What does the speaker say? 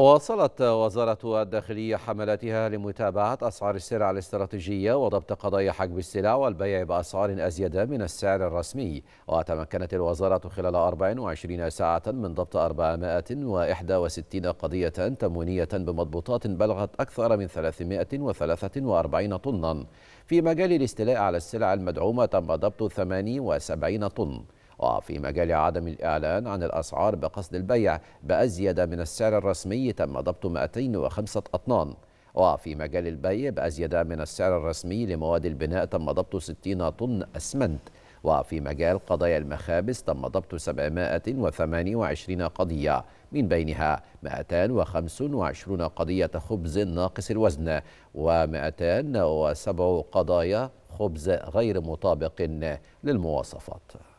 واصلت وزارة الداخلية حملاتها لمتابعة أسعار السلع الاستراتيجية وضبط قضايا حجب السلع والبيع بأسعار أزيد من السعر الرسمي وتمكنت الوزارة خلال 24 ساعة من ضبط 461 قضية تموينية بمضبوطات بلغت أكثر من 343 طنا في مجال الاستيلاء على السلع المدعومة تم ضبط 78 طن وفي مجال عدم الإعلان عن الأسعار بقصد البيع بأزيد من السعر الرسمي تم ضبط 205 أطنان وفي مجال البيع بأزيد من السعر الرسمي لمواد البناء تم ضبط 60 طن أسمنت وفي مجال قضايا المخابز تم ضبط 728 قضية من بينها 225 قضية خبز ناقص الوزن و207 قضايا خبز غير مطابق للمواصفات